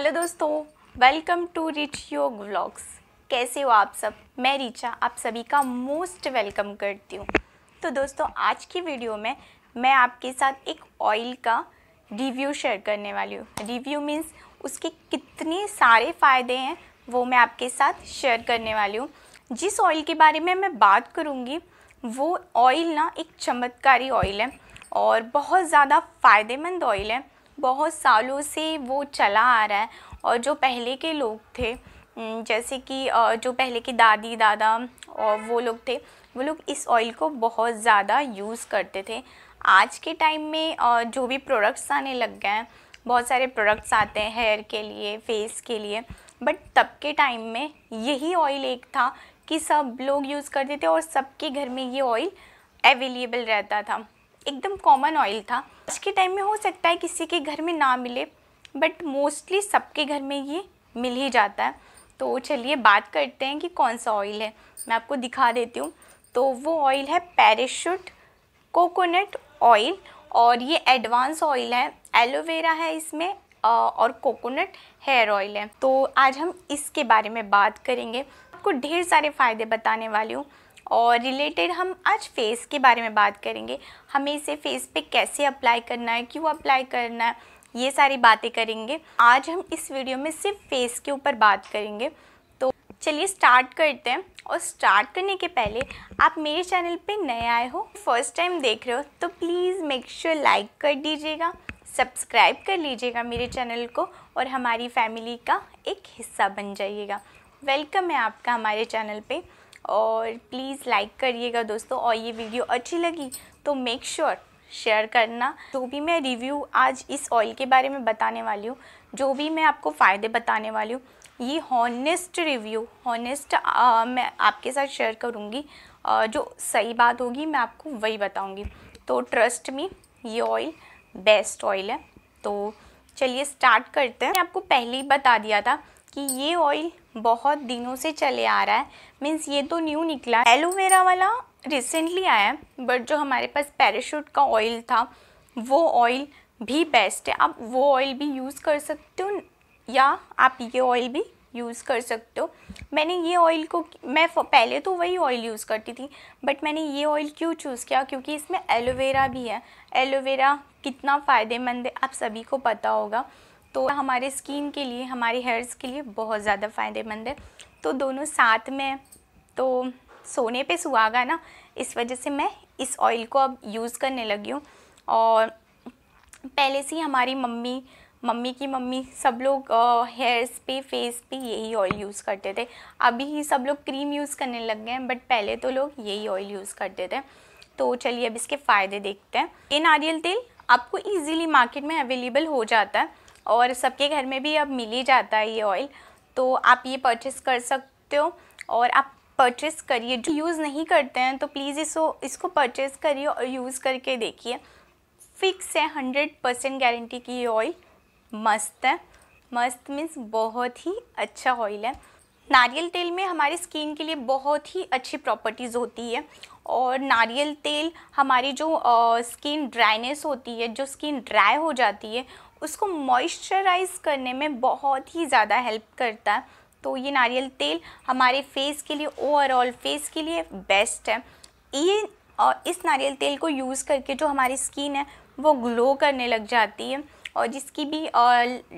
hello दोस्तों welcome to rich Yog vlogs कैसे हो आप सब मैं रिचा आप सभी का मोस्ट वेलकम करती हूँ तो दोस्तों आज की वीडियो में मैं आपके साथ एक ऑयल का रिव्यू शेयर करने वाली हूँ रिव्यू मीन्स उसके कितने सारे फ़ायदे हैं वो मैं आपके साथ शेयर करने वाली हूँ जिस ऑयल के बारे में मैं बात करूँगी वो ऑयल ना एक चमत्कारी ऑयल है और बहुत ज़्यादा फ़ायदेमंद ऑयल है बहुत सालों से वो चला आ रहा है और जो पहले के लोग थे जैसे कि जो पहले की दादी दादा और वो लोग थे वो लोग इस ऑयल को बहुत ज़्यादा यूज़ करते थे आज के टाइम में जो भी प्रोडक्ट्स आने लग गए हैं बहुत सारे प्रोडक्ट्स आते हैं हेयर के लिए फेस के लिए बट तब के टाइम में यही ऑयल एक था कि सब लोग यूज़ करते थे और सबके घर में ये ऑयल अवेलेबल रहता था एकदम कॉमन ऑयल था आज के टाइम में हो सकता है किसी के घर में ना मिले बट मोस्टली सबके घर में ये मिल ही जाता है तो चलिए बात करते हैं कि कौन सा ऑयल है मैं आपको दिखा देती हूँ तो वो ऑयल है पैराशूट कोकोनट ऑयल और ये एडवांस ऑयल है एलोवेरा है इसमें और कोकोनट हेयर ऑयल है तो आज हम इसके बारे में बात करेंगे आपको ढेर सारे फ़ायदे बताने वाली हूँ और रिलेटेड हम आज फेस के बारे में बात करेंगे हमें इसे फेस पे कैसे अप्लाई करना है क्यों अप्लाई करना है ये सारी बातें करेंगे आज हम इस वीडियो में सिर्फ फेस के ऊपर बात करेंगे तो चलिए स्टार्ट करते हैं और स्टार्ट करने के पहले आप मेरे चैनल पे नए आए हो फर्स्ट टाइम देख रहे हो तो प्लीज़ मेक श्योर लाइक कर दीजिएगा सब्सक्राइब कर लीजिएगा मेरे चैनल को और हमारी फैमिली का एक हिस्सा बन जाइएगा वेलकम है आपका हमारे चैनल पर और प्लीज़ लाइक करिएगा दोस्तों और ये वीडियो अच्छी लगी तो मेक श्योर शेयर करना जो भी मैं रिव्यू आज इस ऑयल के बारे में बताने वाली हूँ जो भी मैं आपको फ़ायदे बताने वाली हूँ ये हॉनेस्ट रिव्यू हॉनेस्ट मैं आपके साथ शेयर करूँगी जो सही बात होगी मैं आपको वही बताऊँगी तो ट्रस्ट मी ये ऑयल बेस्ट ऑयल है तो चलिए स्टार्ट करते हैं मैं आपको पहले ही बता दिया था कि ये ऑयल बहुत दिनों से चले आ रहा है मीन्स ये तो न्यू निकला एलोवेरा वाला रिसेंटली आया है बट जो हमारे पास पैराशूट का ऑयल था वो ऑयल भी बेस्ट है आप वो ऑयल भी यूज़ कर सकते हो या आप ये ऑयल भी यूज़ कर सकते हो मैंने ये ऑयल को मैं पहले तो वही ऑयल यूज़ करती थी बट मैंने ये ऑयल क्यों चूज़ किया क्योंकि इसमें एलोवेरा भी है एलोवेरा कितना फ़ायदेमंद है आप सभी को पता होगा तो हमारे स्किन के लिए हमारे हेयर्स के लिए बहुत ज़्यादा फ़ायदेमंद है तो दोनों साथ में तो सोने पे सुहागा ना इस वजह से मैं इस ऑयल को अब यूज़ करने लगी हूँ और पहले से ही हमारी मम्मी मम्मी की मम्मी सब लोग हेयर्स पे फेस पे यही ऑयल यूज़ करते थे अभी ही सब लोग क्रीम यूज़ करने लग गए हैं बट पहले तो लोग यही ऑयल यूज़ करते थे तो चलिए अब इसके फ़ायदे देखते हैं ये नारियल तेल आपको इजीली मार्केट में अवेलेबल हो जाता है और सबके घर में भी अब मिल ही जाता है ये ऑयल तो आप ये परचेस कर सकते हो और आप परचेस करिए जो यूज़ नहीं करते हैं तो प्लीज़ इसको इसको परचेस करिए और यूज़ करके देखिए फिक्स है हंड्रेड परसेंट गारंटी की ये ऑयल मस्त है मस्त मीन्स बहुत ही अच्छा ऑयल है नारियल तेल में हमारी स्किन के लिए बहुत ही अच्छी प्रॉपर्टीज़ होती है और नारियल तेल हमारी जो स्किन ड्राइनेस होती है जो स्किन ड्राई हो जाती है उसको मॉइस्चराइज करने में बहुत ही ज़्यादा हेल्प करता है तो ये नारियल तेल हमारे फेस के लिए ओवरऑल फेस के लिए बेस्ट है ये और इस नारियल तेल को यूज़ करके जो हमारी स्किन है वो ग्लो करने लग जाती है और जिसकी भी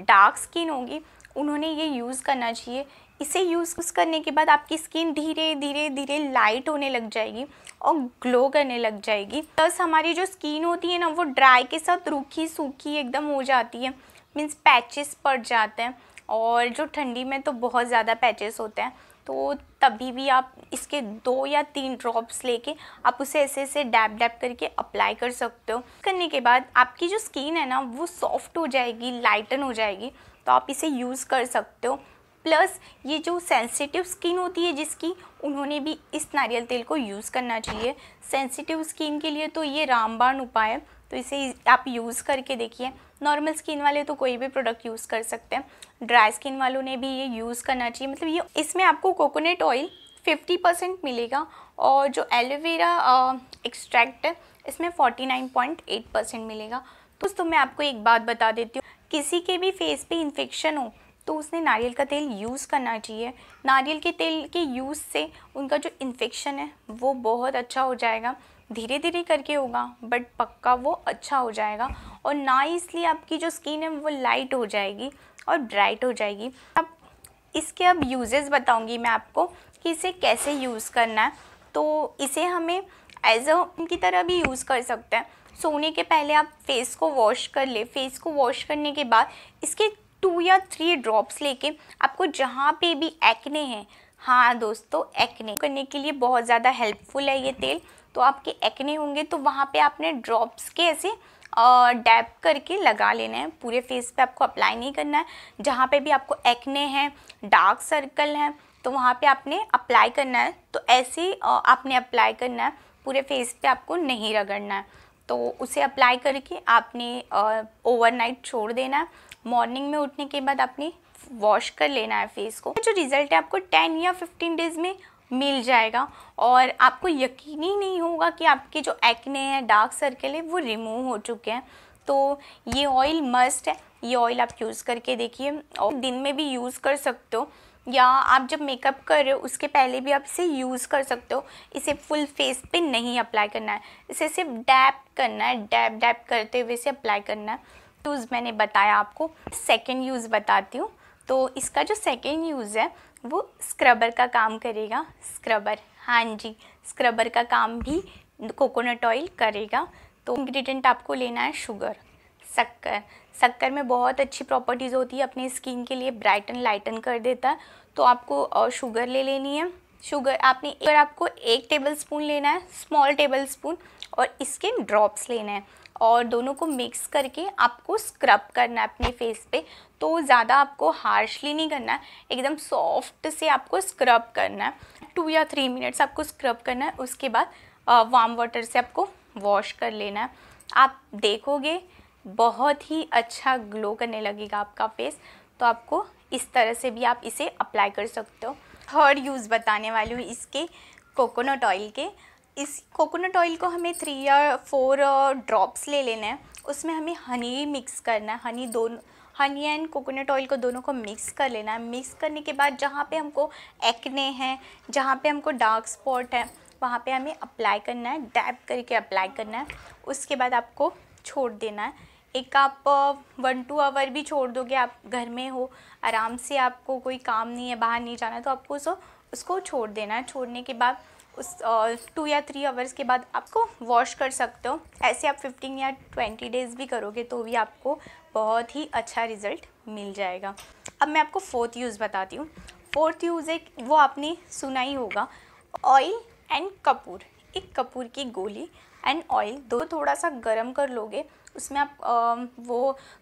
डार्क स्किन होगी उन्होंने ये यूज़ करना चाहिए इसे यूज़ करने के बाद आपकी स्किन धीरे धीरे धीरे लाइट होने लग जाएगी और ग्लो करने लग जाएगी प्लस हमारी जो स्किन होती है ना वो ड्राई के साथ रूखी सूखी एकदम हो जाती है मीन्स पैचेस पड़ जाते हैं और जो ठंडी में तो बहुत ज़्यादा पैचेस होते हैं तो तभी भी आप इसके दो या तीन ड्रॉप्स लेके आप उसे ऐसे ऐसे डैप डैप करके अप्लाई कर सकते हो करने के बाद आपकी जो स्किन है ना वो सॉफ्ट हो जाएगी लाइटन हो जाएगी तो आप इसे यूज़ कर सकते हो प्लस ये जो सेंसिटिव स्किन होती है जिसकी उन्होंने भी इस नारियल तेल को यूज़ करना चाहिए सेंसिटिव स्किन के लिए तो ये रामबाण उपाय है तो इसे आप यूज़ करके देखिए नॉर्मल स्किन वाले तो कोई भी प्रोडक्ट यूज़ कर सकते हैं ड्राई स्किन वालों ने भी ये यूज़ करना चाहिए मतलब ये इसमें आपको कोकोनट ऑयल फिफ्टी परसेंट मिलेगा और जो एलोवेरा एक्सट्रैक्ट है इसमें forty nine point eight percent मिलेगा दोस्तों मैं आपको एक बात बता देती हूँ किसी के भी फेस पे इन्फेक्शन हो तो उसने नारियल का तेल यूज़ करना चाहिए नारियल के तेल के यूज़ से उनका जो इन्फेक्शन है वो बहुत अच्छा हो जाएगा धीरे धीरे करके होगा बट पक्का वो अच्छा हो जाएगा और ना ही इसलिए आपकी जो स्किन है वो लाइट हो जाएगी और ब्राइट हो जाएगी अब इसके अब यूजेस बताऊंगी मैं आपको कि इसे कैसे यूज़ करना है तो इसे हमें एज अ की तरह भी यूज़ कर सकते हैं सोने के पहले आप फेस को वॉश कर ले फेस को वॉश करने के बाद इसके टू या थ्री ड्रॉप्स लेके आपको जहाँ पे भी एक्ने हैं हाँ दोस्तों एक्ने करने के लिए बहुत ज़्यादा हेल्पफुल है ये तेल तो आपके एक्ने होंगे तो वहाँ पे आपने ड्रॉप्स के ऐसे डैप करके लगा लेना है पूरे फेस पे आपको अप्लाई नहीं करना है जहाँ पे भी आपको एक्ने हैं डार्क सर्कल हैं तो वहाँ पे आपने अप्लाई करना है तो ऐसे आपने अप्लाई करना है पूरे फेस पे आपको नहीं रगड़ना है तो उसे अप्लाई करके आपने ओवरनाइट छोड़ देना है मॉर्निंग में उठने के बाद आपने वॉश कर लेना है फेस को जो रिज़ल्ट है आपको टेन या फिफ्टीन डेज़ में मिल जाएगा और आपको यकीन ही नहीं होगा कि आपके जो एक्ने हैं डार्क सर्कल है वो रिमूव हो चुके हैं तो ये ऑयल मस्ट है ये ऑयल आप यूज़ करके देखिए और दिन में भी यूज़ कर सकते हो या आप जब मेकअप कर रहे हो उसके पहले भी आप इसे यूज़ कर सकते हो इसे फुल फेस पे नहीं अप्लाई करना है इसे सिर्फ डैप करना है डैप डैप करते हुए इसे अप्लाई करना है टूज मैंने बताया आपको सेकेंड यूज़ बताती हूँ तो इसका जो सेकेंड यूज़ है वो स्क्रबर का काम करेगा स्क्रबर हाँ जी स्क्रबर का काम भी कोकोनट ऑयल करेगा तो इंग्रेडिएंट आपको लेना है शुगर शक्कर शक्कर में बहुत अच्छी प्रॉपर्टीज़ होती है अपनी स्किन के लिए ब्राइटन लाइटन कर देता है तो आपको शुगर ले लेनी है शुगर आपने अगर आपको एक टेबल स्पून लेना है स्मॉल टेबल स्पून और इसके ड्रॉप्स लेना है और दोनों को मिक्स करके आपको स्क्रब करना है अपने फेस पे तो ज़्यादा आपको हार्शली नहीं करना है एकदम सॉफ्ट से आपको स्क्रब करना है टू या थ्री मिनट्स आपको स्क्रब करना है उसके बाद वार्म वाटर से आपको वॉश कर लेना है आप देखोगे बहुत ही अच्छा ग्लो करने लगेगा आपका फेस तो आपको इस तरह से भी आप इसे अप्लाई कर सकते हो थर्ड यूज़ बताने वाली हूँ इसके कोकोनट ऑयल के इस कोकोनट ऑयल को हमें थ्री या फोर ड्रॉप्स uh, ले लेना है उसमें हमें हनी मिक्स करना है हनी दोनों हनी एंड कोकोनट ऑयल को दोनों को मिक्स कर लेना है मिक्स करने के बाद जहाँ पे हमको एक्ने हैं जहाँ पे हमको डार्क स्पॉट है वहाँ पे हमें अप्लाई करना है डैप करके अप्लाई करना है उसके बाद आपको छोड़ देना है एक आप वन टू आवर भी छोड़ दोगे आप घर में हो आराम से आपको कोई काम नहीं है बाहर नहीं जाना तो आपको उसको उसको छोड़ देना है छोड़ने के बाद उस टू या थ्री आवर्स के बाद आपको वॉश कर सकते हो ऐसे आप फिफ्टीन या ट्वेंटी डेज़ भी करोगे तो भी आपको बहुत ही अच्छा रिज़ल्ट मिल जाएगा अब मैं आपको फोर्थ यूज़ बताती हूँ फोर्थ यूज़ एक वो आपने सुना ही होगा ऑयल एंड कपूर एक कपूर की गोली एंड ऑयल दो थोड़ा सा गर्म कर लोगे उसमें आप वो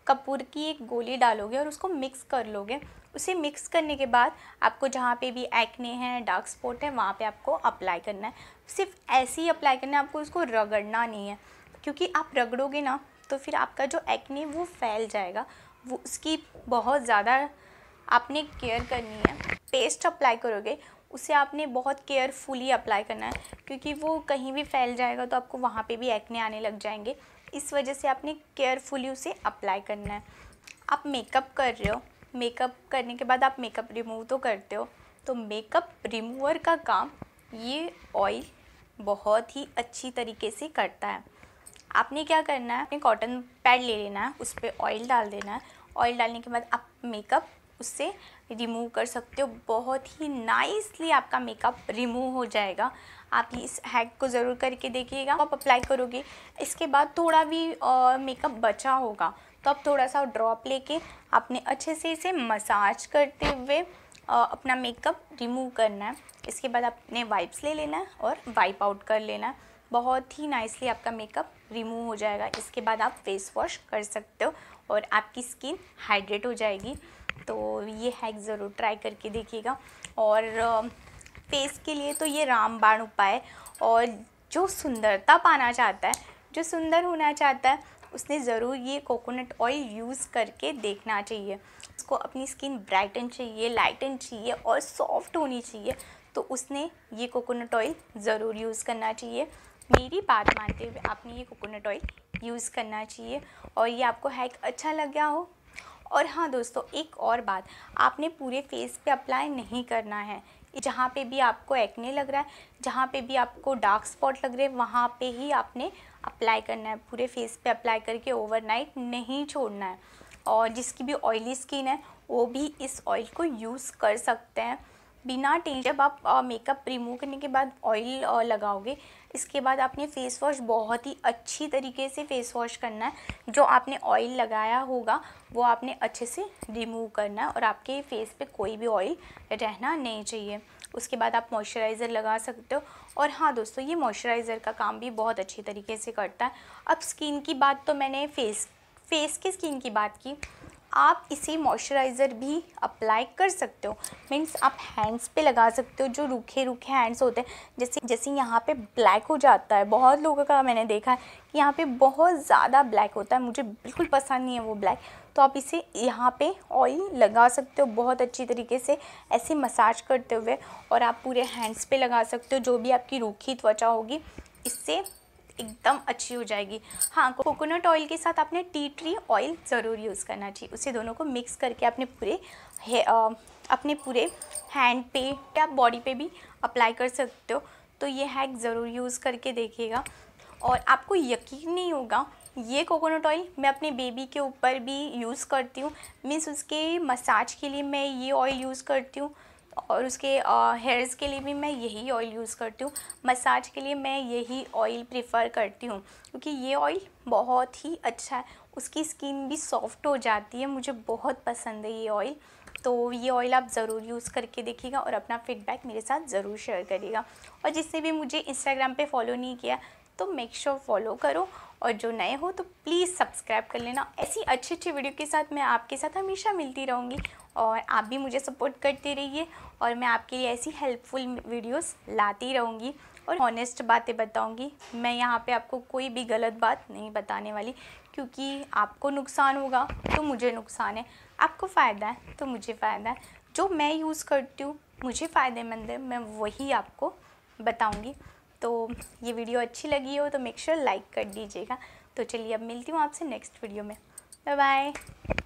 कपूर की एक गोली डालोगे और उसको मिक्स कर लोगे उसे मिक्स करने के बाद आपको जहाँ पे भी एक्ने हैं डार्क स्पॉट है वहाँ पे आपको अप्लाई करना है सिर्फ ऐसे ही अप्लाई करना है आपको उसको रगड़ना नहीं है क्योंकि आप रगड़ोगे ना तो फिर आपका जो एक्ने वो फैल जाएगा वो उसकी बहुत ज़्यादा आपने केयर करनी है पेस्ट अप्लाई करोगे उसे आपने बहुत केयरफुली अप्लाई करना है क्योंकि वो कहीं भी फैल जाएगा तो आपको वहाँ पे भी एक्ने आने लग जाएंगे इस वजह से आपने केयरफुली उसे अप्लाई करना है आप मेकअप कर रहे हो मेकअप करने के बाद आप मेकअप रिमूव तो करते हो तो मेकअप रिमूवर का काम ये ऑयल बहुत ही अच्छी तरीके से करता है आपने क्या करना है अपने कॉटन पैड ले लेना है उस पर ऑयल डाल देना है ऑयल डालने के बाद आप मेकअप उससे रिमूव कर सकते हो बहुत ही नाइसली आपका मेकअप रिमूव हो जाएगा आप इस हैक को ज़रूर करके देखिएगा आप अप्लाई करोगे इसके बाद थोड़ा भी मेकअप बचा होगा तो आप थोड़ा सा ड्रॉप लेके आपने अच्छे से इसे मसाज करते हुए अपना मेकअप रिमूव करना है इसके बाद आपने वाइप्स ले लेना है और वाइप आउट कर लेना है बहुत ही नाइसली आपका मेकअप रिमूव हो जाएगा इसके बाद आप फेस वॉश कर सकते हो और आपकी स्किन हाइड्रेट हो जाएगी तो ये हैक ज़रूर ट्राई करके देखिएगा और फेस के लिए तो ये रामबाण उपाय और जो सुंदरता पाना चाहता है जो सुंदर होना चाहता है उसने ज़रूर ये कोकोनट ऑयल यूज़ करके देखना चाहिए उसको अपनी स्किन ब्राइटन चाहिए लाइटन चाहिए और सॉफ्ट होनी चाहिए तो उसने ये कोकोनट ऑयल ज़रूर यूज़ करना चाहिए मेरी बात मानते हुए आपने ये कोकोनट ऑयल यूज़ करना चाहिए और ये आपको हैक अच्छा लग गया हो और हाँ दोस्तों एक और बात आपने पूरे फेस पे अप्लाई नहीं करना है जहाँ पे भी आपको एक्ने लग रहा है जहाँ पे भी आपको डार्क स्पॉट लग रहे हैं वहाँ पे ही आपने अप्लाई करना है पूरे फेस पे अप्लाई करके ओवरनाइट नहीं छोड़ना है और जिसकी भी ऑयली स्किन है वो भी इस ऑयल को यूज़ कर सकते हैं बिना टेल जब आप मेकअप रिमूव करने के बाद ऑयल लगाओगे इसके बाद आपने फ़ेस वॉश बहुत ही अच्छी तरीके से फ़ेस वॉश करना है जो आपने ऑयल लगाया होगा वो आपने अच्छे से रिमूव करना है और आपके फेस पे कोई भी ऑयल रहना नहीं चाहिए उसके बाद आप मॉइस्चराइज़र लगा सकते हो और हाँ दोस्तों ये मॉइस्चराइज़र का काम भी बहुत अच्छी तरीके से करता है अब स्किन की बात तो मैंने फेस फेस की स्किन की बात की आप इसे मॉइस्चराइज़र भी अप्लाई कर सकते हो मीन्स आप हैंड्स पे लगा सकते हो जो रूखे रूखे हैंड्स होते हैं जैसे जैसे यहाँ पे ब्लैक हो जाता है बहुत लोगों का मैंने देखा है कि यहाँ पे बहुत ज़्यादा ब्लैक होता है मुझे बिल्कुल पसंद नहीं है वो ब्लैक तो आप इसे यहाँ पे ऑयल लगा सकते हो बहुत अच्छी तरीके से ऐसे मसाज करते हुए और आप पूरे हैंड्स पर लगा सकते हो जो भी आपकी रूखी त्वचा होगी इससे एकदम अच्छी हो जाएगी हाँ कोकोनट ऑयल के साथ आपने टी ट्री ऑयल ज़रूर यूज़ करना चाहिए उसे दोनों को मिक्स करके अपने पूरे अपने पूरे हैंड पे या बॉडी पे भी अप्लाई कर सकते हो तो ये हैक ज़रूर यूज़ करके देखिएगा और आपको यकीन नहीं होगा ये कोकोनट ऑयल मैं अपने बेबी के ऊपर भी यूज़ करती हूँ मीन्स उसके मसाज के लिए मैं ये ऑयल यूज़ करती हूँ और उसके हेयर्स के लिए भी मैं यही ऑयल यूज़ करती हूँ मसाज के लिए मैं यही ऑयल प्रेफर करती हूँ क्योंकि ये ऑयल बहुत ही अच्छा है उसकी स्किन भी सॉफ्ट हो जाती है मुझे बहुत पसंद है ये ऑयल तो ये ऑयल आप ज़रूर यूज़ करके देखिएगा और अपना फीडबैक मेरे साथ ज़रूर शेयर करिएगा और जिसने भी मुझे इंस्टाग्राम पे फॉलो नहीं किया तो मेक श्योर फॉलो करो और जो नए हो तो प्लीज़ सब्सक्राइब कर लेना ऐसी अच्छी अच्छी वीडियो के साथ मैं आपके साथ हमेशा मिलती रहूँगी और आप भी मुझे सपोर्ट करते रहिए और मैं आपके लिए ऐसी हेल्पफुल वीडियोस लाती रहूँगी और ऑनेस्ट बातें बताऊँगी मैं यहाँ पे आपको कोई भी गलत बात नहीं बताने वाली क्योंकि आपको नुकसान होगा तो मुझे नुकसान है आपको फ़ायदा है तो मुझे फ़ायदा है जो मैं यूज़ करती हूँ मुझे फ़ायदेमंद है मैं वही आपको बताऊँगी तो ये वीडियो अच्छी लगी हो तो मेक श्योर लाइक कर दीजिएगा तो चलिए अब मिलती हूँ आपसे नेक्स्ट वीडियो में बाय बाय